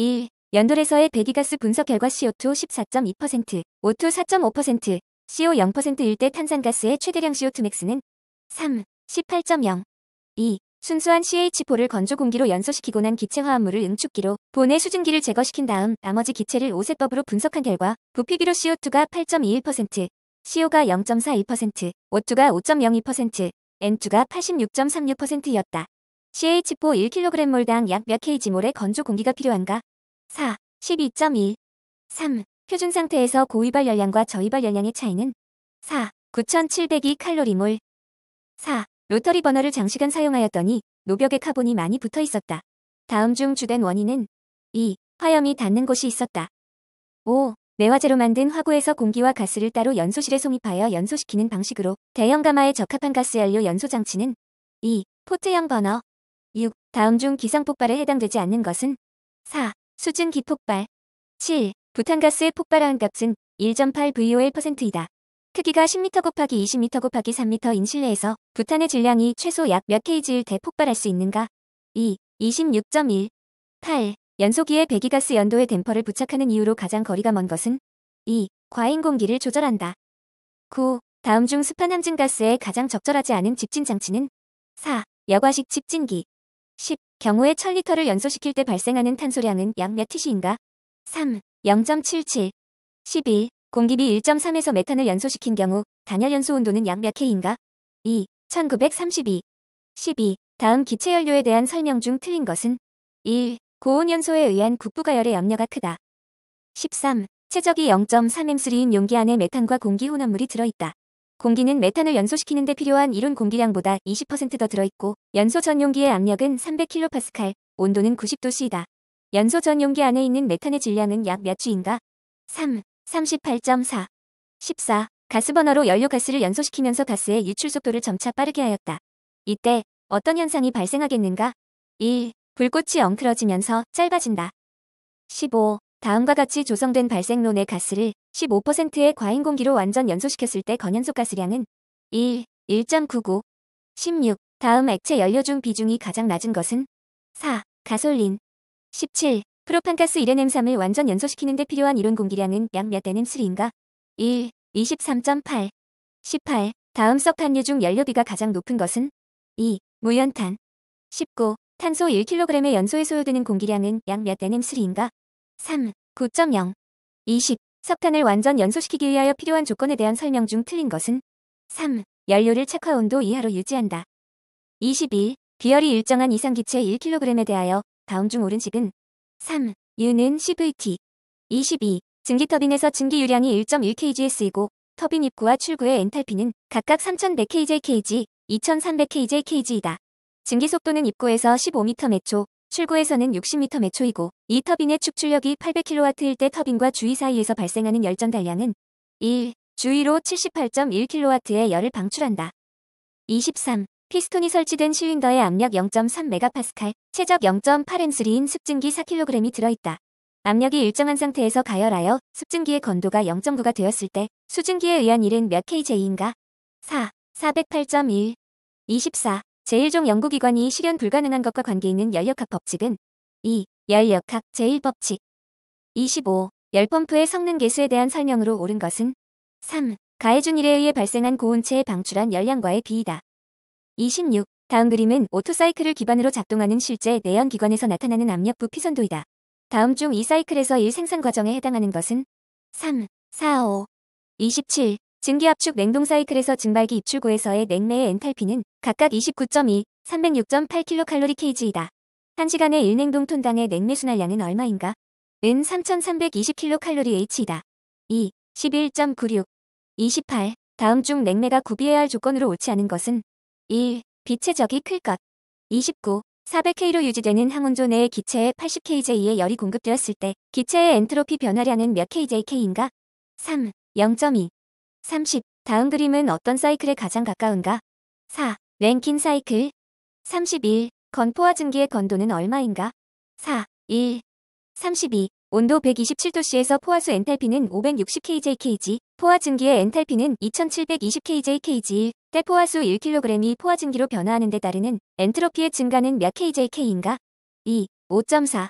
1. 연돌에서의 배기가스 분석 결과 CO2 14.2%, O2 4.5%, CO 0%일 때 탄산가스의 최대량 c o 2맥스는 3. 18.0 2. 순수한 CH4를 건조 공기로 연소시키고 난 기체 화합물을 응축기로 본의 수증기를 제거시킨 다음 나머지 기체를 오세법으로 분석한 결과 부피비로 CO2가 8.21%, CO가 0.41%, O2가 5.02%, N2가 86.36%였다. CH4 1kg몰당 약 몇 kg몰의 건조 공기가 필요한가? 4. 12.1. 3. 표준 상태에서 고위발 열량과 저위발 열량의 차이는 4. 9,702 칼로리 몰. 4. 로터리 버너를 장시간 사용하였더니 노벽에 카본이 많이 붙어 있었다. 다음 중 주된 원인은 2. 화염이 닿는 곳이 있었다. 5. 내화재로 만든 화구에서 공기와 가스를 따로 연소실에 송입하여 연소시키는 방식으로 대형 가마에 적합한 가스 연료 연소 장치는 2. 포트형 버너 6. 다음 중 기상 폭발에 해당되지 않는 것은 4. 수증기 폭발. 7. 부탄가스의 폭발한 값은 1.8VOL%이다. 크기가 10m 곱하기 20m 곱하기 3m인 실내에서 부탄의 질량이 최소 약 몇 kg일 대 폭발할 수 있는가? 2. 26.1. 8. 연소기에 배기가스 연도의 댐퍼를 부착하는 이유로 가장 거리가 먼 것은? 2. 과잉 공기를 조절한다. 9. 다음 중 스판 함증가스에 가장 적절하지 않은 집진 장치는? 4. 여과식 집진기. 10. 경우에 1000리터를 연소시킬 때 발생하는 탄소량은 약 몇 티시인가? 3. 0.77 12. 공기비 1.3에서 메탄을 연소시킨 경우 단열 연소 온도는 약 몇 K인가? 2. 1932 12. 다음 기체연료에 대한 설명 중 틀린 것은? 1. 고온 연소에 의한 국부가열의 염려가 크다. 13. 최적이 0.3M3인 용기 안에 메탄과 공기 혼합물이 들어있다. 공기는 메탄을 연소시키는 데 필요한 이론 공기량보다 20%더 들어있고 연소 전용기의 압력은 300kPa, 온도는 90도씨이다. 연소 전용기 안에 있는 메탄의 질량은 약 몇 주인가? 3, 38.4, 14. 가스버너로 연료가스를 연소시키면서 가스의 유출 속도를 점차 빠르게 하였다. 이때 어떤 현상이 발생하겠는가? 1. 불꽃이 엉클어지면서 짧아진다. 15. 다음과 같이 조성된 발생론의 가스를 15%의 과잉 공기로 완전 연소시켰을 때 건연소 가스량은 1, 1.99, 16, 다음 액체 연료 중 비중이 가장 낮은 것은 4, 가솔린, 17, 프로판가스 1NM3을 완전 연소시키는 데 필요한 이론 공기량은 약몇 NM3인가? 1, 23.8, 18, 다음 석탄류 중 연료비가 가장 높은 것은 2, 무연탄, 19, 탄소 1 k g 의 연소에 소요되는 공기량은 약몇 NM3인가? 3. 9.0 20. 석탄을 완전 연소시키기 위하여 필요한 조건에 대한 설명 중 틀린 것은 3. 연료를 착화 온도 이하로 유지한다. 21. 비열이 일정한 이상 기체 1kg에 대하여 다음 중오른 식은 3. U는 CVT 22. 증기 터빈에서 증기 유량이 1.1kgs이고 터빈 입구와 출구의 엔탈피는 각각 3100kjkg, 2300kjkg이다. 증기 속도는 입구에서 15m 매 초, 출구에서는 60m 매초이고 이 터빈의 축출력이 800kW일 때 터빈과 주위 사이에서 발생하는 열전 달량은 1. 주위로 78.1kW의 열을 방출한다. 23. 피스톤이 설치된 실린더의 압력 0.3MPa, 최적 0 8 n 3인 습증기 4kg이 들어있다. 압력이 일정한 상태에서 가열하여 습증기의 건도가 0.9가 되었을 때 수증기에 의한 일은 몇 kJ인가? 4. 408.1 24. 제1종 연구기관이 실현 불가능한 것과 관계있는 열역학 법칙은 2. 열역학 제1법칙 25. 열펌프의 성능 개수에 대한 설명으로 옳은 것은 3. 가해준 일에 의해 발생한 고온체에 방출한 열량과의 비이다. 26. 다음 그림은 오토사이클을 기반으로 작동하는 실제 내연기관에서 나타나는 압력부 피선도이다. 다음 중 이 사이클에서 일 생산 과정에 해당하는 것은 3, 4, 5, 27, 증기압축 냉동 사이클에서 증발기 입출구에서의 냉매의 엔탈피는 각각 29.2, 306.8kcal/kg이다. 1시간에 1냉동 톤당의 냉매 순환량은 얼마인가? 은 3,320kcal/h이다. 2. 11.96, 28. 다음 중 냉매가 구비해야 할 조건으로 옳지 않은 것은 1. 비체적이 클 것. 29. 400K로 유지되는 항온조 내의 기체에 80kJ의 열이 공급되었을 때 기체의 엔트로피 변화량은 몇 KJK인가? 3. 0.2 30. 다음 그림은 어떤 사이클에 가장 가까운가? 4. 랭킨 사이클. 31. 건포화 증기의 건도는 얼마인가? 4. 1. 32. 온도 127도씨에서 포화수 엔탈피는 560kJkg, 포화 증기의 엔탈피는 2720kJkg, 때 포화수 1kg이 포화 증기로 변화하는 데 따르는 엔트로피의 증가는 몇 kJk인가? 2. 5.4.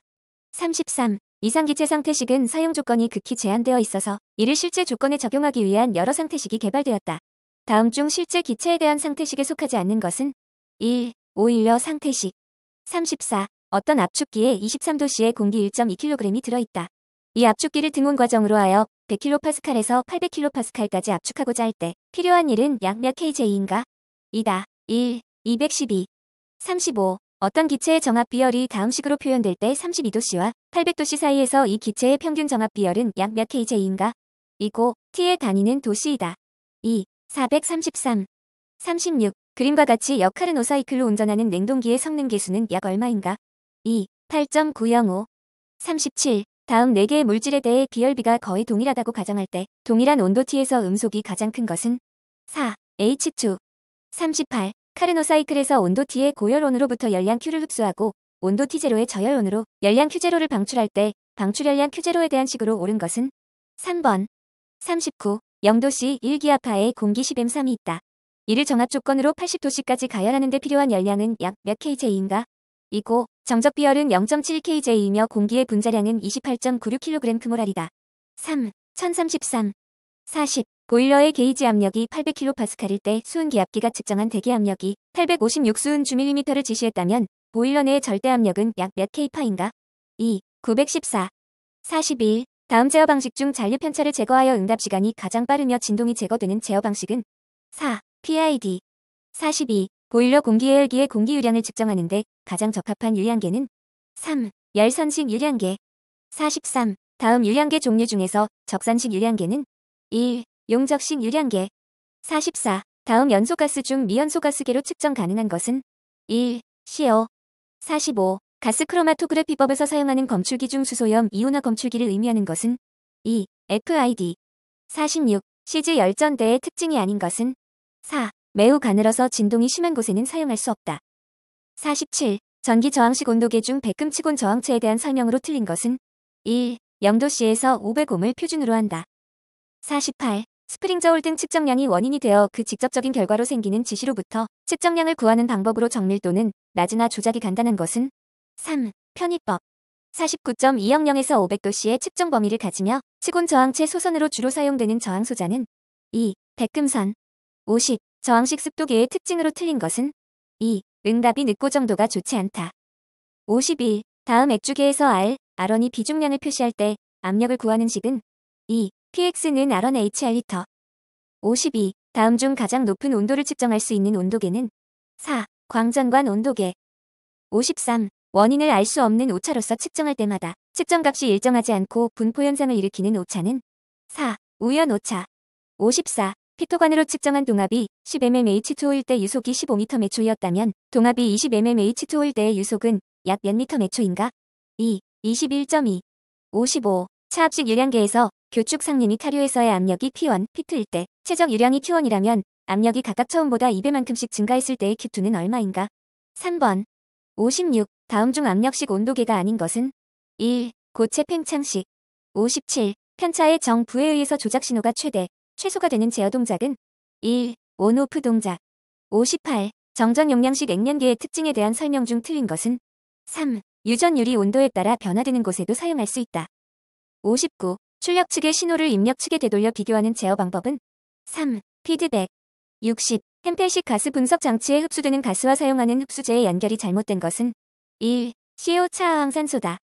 33. 이상기체 상태식은 사용 조건이 극히 제한되어 있어서 이를 실제 조건에 적용하기 위한 여러 상태식이 개발되었다. 다음 중 실제 기체에 대한 상태식에 속하지 않는 것은 1. 오일러 상태식 34. 어떤 압축기에 23도씨의 공기 1.2kg이 들어있다. 이 압축기를 등온 과정으로 하여 100kPa에서 800kPa까지 압축하고자 할 때 필요한 일은 약 몇 kJ인가? 이다. 1. 212. 35. 어떤 기체의 정압 비열이 다음 식으로 표현될 때 32도씨와 800도씨 사이에서 이 기체의 평균 정압 비열은 약 몇 kJ인가? 이고 T의 단위는 도씨이다. 2. 433. 36. 그림과 같이 역할은 오사이클로 운전하는 냉동기의 성능 계수는 약 얼마인가? 2. 8.905. 37. 다음 4개의 물질에 대해 비열비가 거의 동일하다고 가정할 때 동일한 온도 T에서 음속이 가장 큰 것은? 4. H2. 38. 카르노사이클에서 온도 T의 고열온으로부터 열량 Q를 흡수하고 온도 T0의 저열온으로 열량 Q0를 방출할 때 방출열량 Q0에 대한 식으로 옳은 것은 3번 39 0도씨 1기압하에 공기 10M3이 있다. 이를 정합 조건으로 80도씨까지 가열하는 데 필요한 열량은 약 몇 kJ인가? 이고 정적 비열은 0.7kJ이며 공기의 분자량은 28.96kg/몰이다. 모 3. 1033 40 보일러의 게이지 압력이 800kPa일 때 수은 기압기가 측정한 대기 압력이 856 수은 주밀리미터를 지시했다면 보일러 내의 절대 압력은 약 몇 k파인가? 2. 914. 41. 다음 제어 방식 중 잔류 편차를 제거하여 응답 시간이 가장 빠르며 진동이 제거되는 제어 방식은 4. PID. 42. 보일러 공기 열기의 공기 유량을 측정하는데 가장 적합한 유량계는 3. 열선식 유량계. 43. 다음 유량계 종류 중에서 적산식 유량계는 1. 용적식 유량계 44. 다음 연소가스 중 미연소가스계로 측정 가능한 것은 1. CO 45. 가스 크로마토그래피법에서 사용하는 검출기 중 수소염 이온화 검출기를 의미하는 것은 2. FID 46. CG 열전대의 특징이 아닌 것은 4. 매우 가늘어서 진동이 심한 곳에는 사용할 수 없다. 47. 전기 저항식 온도계 중 백금치곤 저항체에 대한 설명으로 틀린 것은 1. 0도씨에서 500옴을 표준으로 한다. 48. 스프링저홀등 측정량이 원인이 되어 그 직접적인 결과로 생기는 지시로부터 측정량을 구하는 방법으로 정밀 또는 낮이나 조작이 간단한 것은 3. 편의법 49.200에서 500도씨의 측정 범위를 가지며 치곤 저항체 소선으로 주로 사용되는 저항 소자는 2. 백금선 50. 저항식 습도계의 특징으로 틀린 것은 2. 응답이 늦고 정도가 좋지 않다. 51. 다음 액주계에서 R, 아론이 비중량을 표시할 때 압력을 구하는 식은 2. PX는 R1HR 리터 52. 다음 중 가장 높은 온도를 측정할 수 있는 온도계는 4. 광전관 온도계 53. 원인을 알 수 없는 오차로서 측정할 때마다 측정값이 일정하지 않고 분포현상을 일으키는 오차는 4. 우연 오차 54. 피토관으로 측정한 동압이 10mmH2O일 때 유속이 15m 매초였다면 동압이 20mmH2O일 때의 유속은 약 몇 m 터 매초인가? 2. 21.2 55. 차압식 유량계에서 교축 상륜이 타류에서의 압력이 P1, P2일 때 최적 유량이 Q1이라면 압력이 각각 처음보다 2배만큼씩 증가했을 때의 Q2는 얼마인가? 3번 56. 다음 중 압력식 온도계가 아닌 것은 1. 고체 팽창식 57. 편차의 정부에 의해서 조작 신호가 최대, 최소가 되는 제어 동작은 1. 온오프 동작 58. 정전 용량식 액면계의 특징에 대한 설명 중 틀린 것은 3. 유전 유리 온도에 따라 변화되는 곳에도 사용할 수 있다. 59. 출력 측의 신호를 입력 측에 되돌려 비교하는 제어 방법은 3. 피드백 60. 햄펠식 가스 분석 장치에 흡수되는 가스와 사용하는 흡수제의 연결이 잘못된 것은 1. CO2 황산소다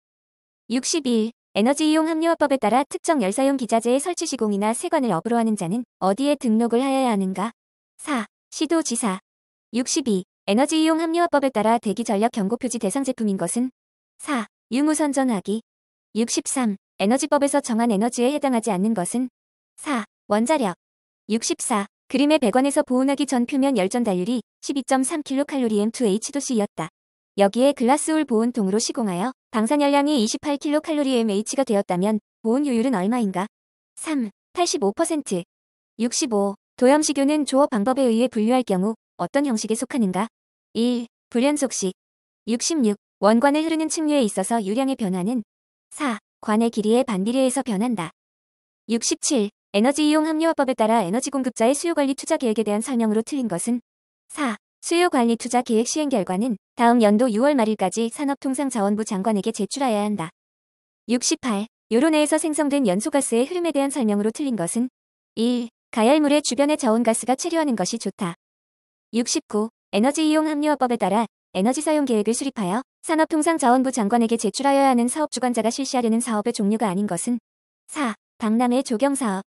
61. 에너지 이용 합리화법에 따라 특정 열사용 기자재의 설치 시공이나 세관을 업으로 하는 자는 어디에 등록을 하여야 하는가? 4. 시도지사 62. 에너지 이용 합리화법에 따라 대기 전력 경고 표지 대상 제품인 것은 4. 유무선 전화기 63. 에너지법에서 정한 에너지에 해당하지 않는 것은 4. 원자력 64. 그림의 100원에서 보온하기 전 표면 열전 단율이 12.3kcal/mHd씨였다. 여기에 글라스울 보온통으로 시공하여 방산열량이 28kcal/mH가 되었다면 보온효율은 얼마인가? 3. 85% 65. 도염식유는 조어 방법에 의해 분류할 경우 어떤 형식에 속하는가? 1. 불연속식 66. 원관을 흐르는 측류에 있어서 유량의 변화는 4. 관의 길이의 반비례에서 변한다. 67. 에너지 이용 합리화법에 따라 에너지 공급자의 수요관리 투자 계획에 대한 설명으로 틀린 것은 4. 수요관리 투자 계획 시행 결과는 다음 연도 6월 말일까지 산업통상자원부 장관에게 제출하여야 한다. 68. 요론내에서 생성된 연소가스의 흐름에 대한 설명으로 틀린 것은 1. 가열물의 주변의 자원가스가 체류하는 것이 좋다. 69. 에너지 이용 합리화법에 따라 에너지 사용 계획을 수립하여 산업통상자원부 장관에게 제출하여야 하는 사업 주관자가 실시하려는 사업의 종류가 아닌 것은 4. 박남의 조경사업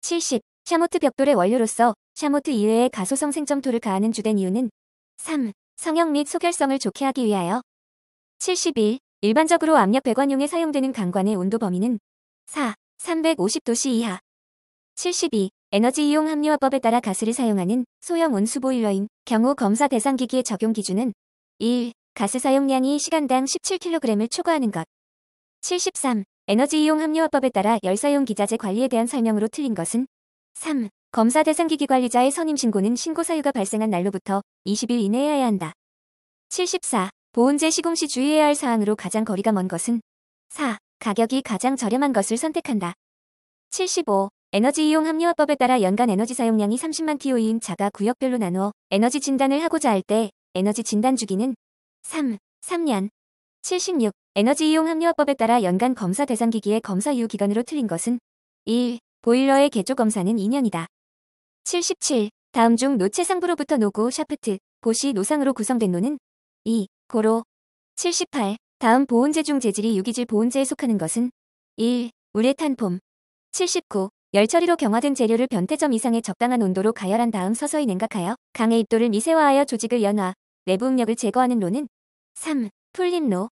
70. 샤모트 벽돌의 원료로서 샤모트 이외에 가소성 생점토를 가하는 주된 이유는 3. 성형 및 소결성을 좋게 하기 위하여 71. 일반적으로 압력 배관용에 사용되는 강관의 온도 범위는 4. 350도씨 이하 72. 에너지 이용 합리화법에 따라 가스를 사용하는 소형 온수보일러인 경우 검사 대상 기기의 적용 기준은 1. 가스 사용량이 시간당 17kg을 초과하는 것. 73. 에너지 이용 합리화법에 따라 열사용 기자재 관리에 대한 설명으로 틀린 것은 3. 검사 대상 기기 관리자의 선임 신고는 신고 사유가 발생한 날로부터 20일 이내에 해야 한다. 74. 보온재 시공 시 주의해야 할 사항으로 가장 거리가 먼 것은 4. 가격이 가장 저렴한 것을 선택한다. 75. 에너지 이용 합리화법에 따라 연간 에너지 사용량이 30만 TO인 자가 구역별로 나누어 에너지 진단을 하고자 할때 에너지 진단 주기는 3, 3년. 76. 에너지 이용 합리화법에 따라 연간 검사 대상 기기의 검사 유효 기간으로 틀린 것은 1. 보일러의 개조 검사는 2년이다. 77. 다음 중 노체 상부로부터 노고 샤프트, 보시 노상으로 구성된 노는 2. 고로 78. 다음 보온재 중 재질이 유기질 보온재에 속하는 것은 1. 우레탄폼 79. 열처리로 경화된 재료를 변태점 이상의 적당한 온도로 가열한 다음 서서히 냉각하여 강의 입도를 미세화하여 조직을 연화, 내부 응력을 제거하는 로는 3. 풀림로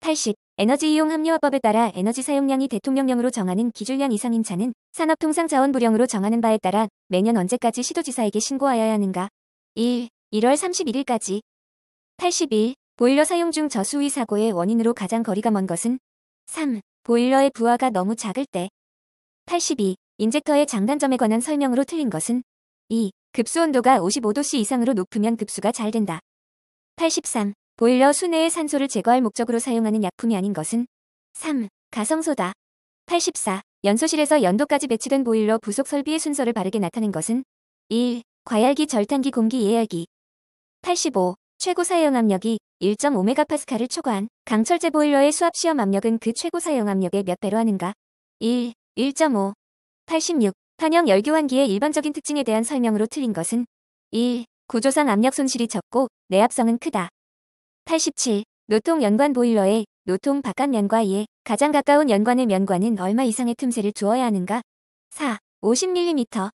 80. 에너지 이용 합리화법에 따라 에너지 사용량이 대통령령으로 정하는 기준량 이상인 차는 산업통상자원부령으로 정하는 바에 따라 매년 언제까지 시도지사에게 신고하여야 하는가? 1. 1월 31일까지 81. 보일러 사용 중 저수위 사고의 원인으로 가장 거리가 먼 것은 3. 보일러의 부하가 너무 작을 때 82. 인젝터의 장단점에 관한 설명으로 틀린 것은 2. 급수 온도가 55도씨 이상으로 높으면 급수가 잘 된다. 83. 보일러 순내의 산소를 제거할 목적으로 사용하는 약품이 아닌 것은 3. 가성소다. 84. 연소실에서 연도까지 배치된 보일러 부속 설비의 순서를 바르게 나타낸 것은 1. 과열기 절탄기 공기 예열기 85. 최고 사용 압력이 1.5메가파스칼을 초과한 강철제 보일러의 수압 시험 압력은 그 최고 사용 압력의 몇 배로 하는가? 1. 1.5 86. 환영 열교환기의 일반적인 특징에 대한 설명으로 틀린 것은 1. 구조상 압력 손실이 적고 내압성은 크다. 87. 노통 연관 보일러의 노통 바깥 면과 이에 가장 가까운 연관의 면관은 얼마 이상의 틈새를 두어야 하는가? 4. 50mm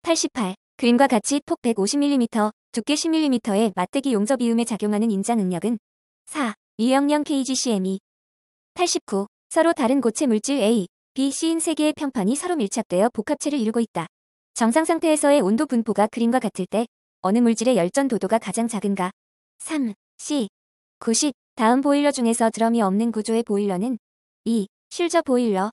88. 그림과 같이 폭 150mm, 두께 10mm의 맞대기 용접 이음에 작용하는 인장 응력은 4. 200 k g c m e 89. 서로 다른 고체 물질 A, B, C인 세 개의 평판이 서로 밀착되어 복합체를 이루고 있다. 정상 상태에서의 온도 분포가 그림과 같을 때 어느 물질의 열전 도도가 가장 작은가? 3. C. 90. 다음 보일러 중에서 드럼이 없는 구조의 보일러는 2. 실저 보일러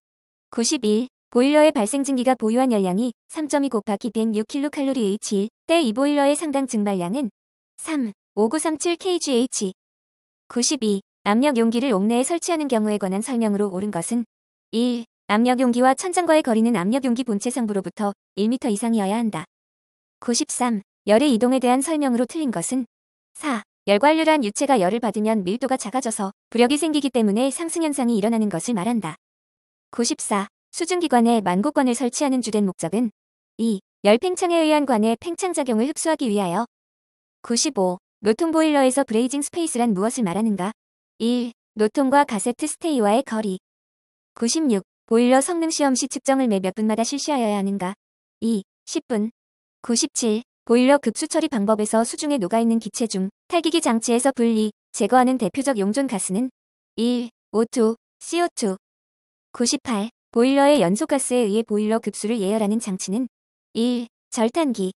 91. 보일러의 발생 증기가 보유한 열량이 3.2 곱하기 106kcal H1 때이 보일러의 상당 증발량은 3. 5937kgh 92. 압력 용기를 옥내에 설치하는 경우에 관한 설명으로 옳은 것은 1. 압력 용기와 천장과의 거리는 압력 용기 본체 상부로부터 1m 이상이어야 한다. 93. 열의 이동에 대한 설명으로 틀린 것은 4. 열관류란 유체가 열을 받으면 밀도가 작아져서 부력이 생기기 때문에 상승현상이 일어나는 것을 말한다. 94. 수증기관에 만고관을 설치하는 주된 목적은 2. 열 팽창에 의한 관의 팽창작용을 흡수하기 위하여 95. 노통보일러에서 브레이징 스페이스란 무엇을 말하는가? 1. 노통과 가세트 스테이와의 거리 96. 보일러 성능 시험 시 측정을 매 몇 분마다 실시하여야 하는가? 2. 10분 97. 보일러 급수 처리 방법에서 수중에 녹아있는 기체 중 탈기기 장치에서 분리, 제거하는 대표적 용존 가스는 1. O2, CO2 98. 보일러의 연소 가스에 의해 보일러 급수를 예열하는 장치는 1. 절탄기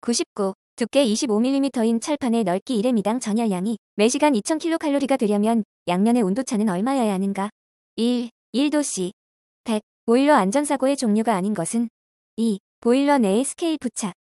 99. 두께 25mm인 철판의 넓기 1회미당 전열량이 매시간 2000kcal가 되려면 양면의 온도차는 얼마여야 하는가? 1. 1도씨 100. 보일러 안전사고의 종류가 아닌 것은 2. 보일러 내에 스케일 부착